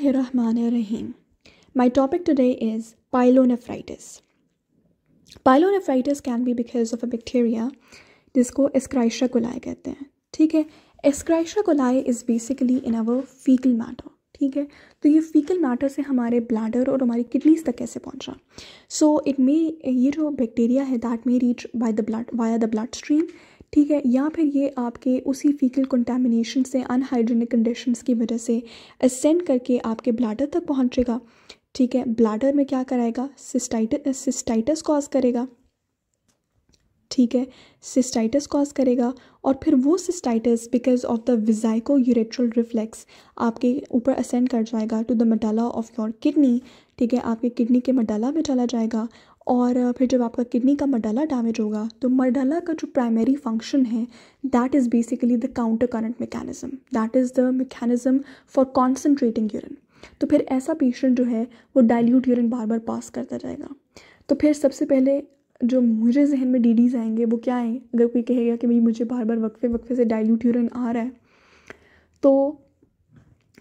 बिस्मिल्लाहिर्रहमानिर्रहीम my topic today is pyelonephritis pyelonephritis can be because of a bacteria जिसको Escherichia coli कहते हैं ठीक है Escherichia coli is basically in our faecal matter ठीक है तो ये फीकल मैटर से हमारे ब्लैडर और हमारी किडनीज तक कैसे पहुंचा सो इट मे ये जो बैक्टीरिया है that may reach by the blood via the blood stream ठीक है या फिर ये आपके उसी फीकल कंटेमिनेशन से अनहाइड्रोनिक कंडीशंस की वजह से असेंड करके आपके ब्लाडर तक पहुंचेगा ठीक है ब्लाडर में क्या कराएगा सिस्टाइटस सिस्टाइटस कॉज करेगा ठीक है सिस्टाइटस कॉज करेगा और फिर वो cystitis because of the vesicoureteral reflux आपके ऊपर असेंड कर जाएगा to the medulla of your kidney ठीक है आपके किडनी के मडाला में चला जाएगा और फिर जब आपका किडनी का मडाला डैमेज होगा तो मडाला का जो प्राइमरी फंक्शन है that is basically the counter current mechanism that is the mechanism for concentrating urine तो फिर ऐसा पेशेंट जो है वो डाइल्यूट यूरिन बार बार पास करता जाएगा तो फिर सबसे पहले जो मुझे जहन में डीडीज आएंगे वो क्या आएँ अगर कोई कहेगा कि भाई मुझे बार बार वक्फे वक्फे से डाइल्यूट यूरिन आ रहा है तो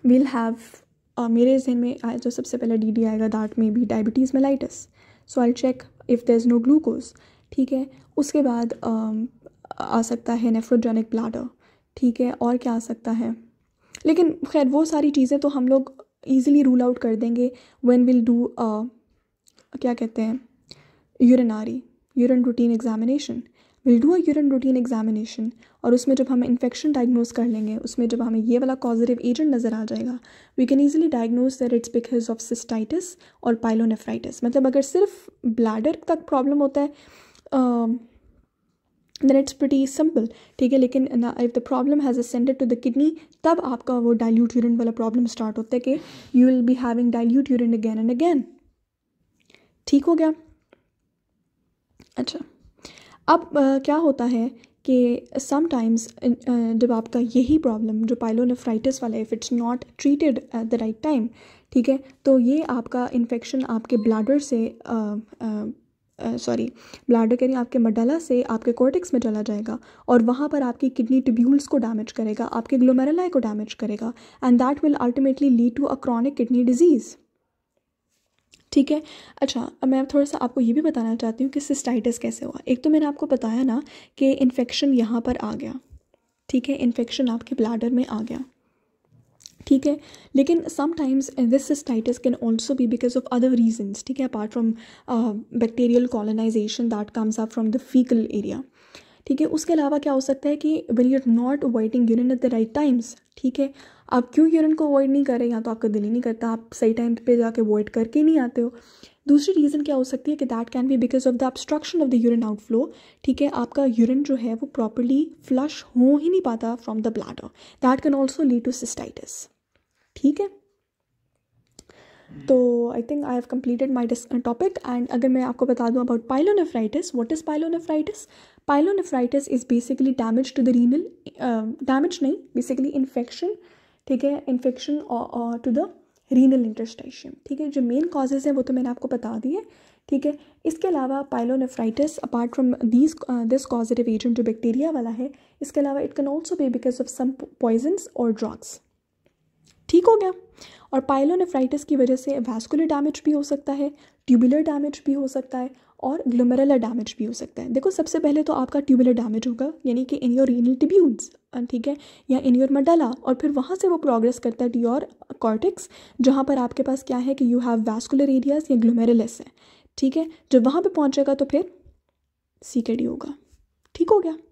विल हैव मेरे जहन में जो सबसे पहला डीडी आएगा that may be diabetes mellitus so I check if there is no glucose ठीक है उसके बाद um, आ सकता है नेफ्रोजेनिक ब्लाडर ठीक है और क्या आ सकता है लेकिन खैर वो सारी चीज़ें तो हम लोग ईजिली रूल आउट कर देंगे वेन विल डू क्या कहते हैं urinary urine routine examination will do a urine routine examination और उसमें जब हम इन्फेक्शन डायग्नोज कर लेंगे उसमें जब हमें ये वाला पॉजिटिव एजेंट नज़र आ जाएगा we can easily diagnose that it's because of cystitis और पाइलोनेफ्राइटिस मतलब अगर सिर्फ ब्लैडर तक प्रॉब्लम होता है देन इट्स प्रटी सिंपल ठीक है लेकिन if the problem has ascended to the kidney तब आपका वो डायल्यूट यूरिन वाला प्रॉब्लम स्टार्ट होता है कि you will be having dilute urine again and again ठीक हो गया अच्छा अब क्या होता है कि समटाइम्स जब आपका यही प्रॉब्लम जो पाइलोनेफ्राइटिस वाला if it's not treated at the right time ठीक है तो ये आपका इन्फेक्शन आपके ब्लाडर से सॉरी ब्लाडर कह रही आपके मडला से आपके कोर्टिक्स में चला जाएगा और वहाँ पर आपकी किडनी टिब्यूल्स को डैमेज करेगा आपके ग्लोमेरलाई को डैमेज करेगा and that will ultimately lead to a chronic kidney disease ठीक है अच्छा अब मैं थोड़ा सा आपको ये भी बताना चाहती हूँ कि सिस्टाइटिस कैसे हुआ एक तो मैंने आपको बताया ना कि इन्फेक्शन यहाँ पर आ गया ठीक है इन्फेक्शन आपके ब्लाडर में आ गया ठीक है लेकिन sometimes this cystitis can also भी बिकॉज ऑफ अदर रीजन्स ठीक है apart from bacterial colonisation that comes up from the faecal area ठीक है उसके अलावा क्या हो सकता है कि when you are not avoiding urine at the right times ठीक है आप क्यों यूरिन को अवॉइड नहीं कर रहे या तो आपका दिल ही नहीं करता आप सही टाइम पे जाके अवॉइड करके नहीं आते हो दूसरी रीज़न क्या हो सकती है कि that can be because of the obstruction of the urine outflow ठीक है आपका यूरिन जो है वो प्रॉपरली फ्लश हो ही नहीं पाता from the bladder that can also lead to cystitis ठीक है तो I think I have completed my topic and अगर मैं आपको बता दूँ about pyelonephritis what is pyelonephritis pyelonephritis is basically damage to the renal damage नहीं बेसिकली इन्फेक्शन ठीक है infection to the renal interstitium ठीक है जो मेन कॉजेज़ हैं वो तो मैंने आपको बता दी है ठीक है इसके अलावा pyelonephritis apart from these this causative agent जो बैक्टीरिया वाला है इसके अलावा it can also be because of some poisons और ड्रग्स ठीक हो गया और पाइलोनेफ्राइटिस की वजह से वैस्कुलर डैमेज भी हो सकता है ट्यूबुलर डैमेज भी हो सकता है और ग्लोमेरुलर डैमेज भी हो सकता है देखो सबसे पहले तो आपका ट्यूबुलर डैमेज होगा यानी कि इन योर रीनल ट्यूब्यूल्स ठीक है या इन योर मडला और फिर वहाँ से वो प्रोग्रेस करता है टू योर कॉर्टिक्स जहाँ पर आपके पास क्या है कि यू हैव वैस्कुलर एरियाज या ग्लोमेरुलस है ठीक है जब वहाँ पर पहुँचेगा तो फिर सीकेडी होगा ठीक हो गया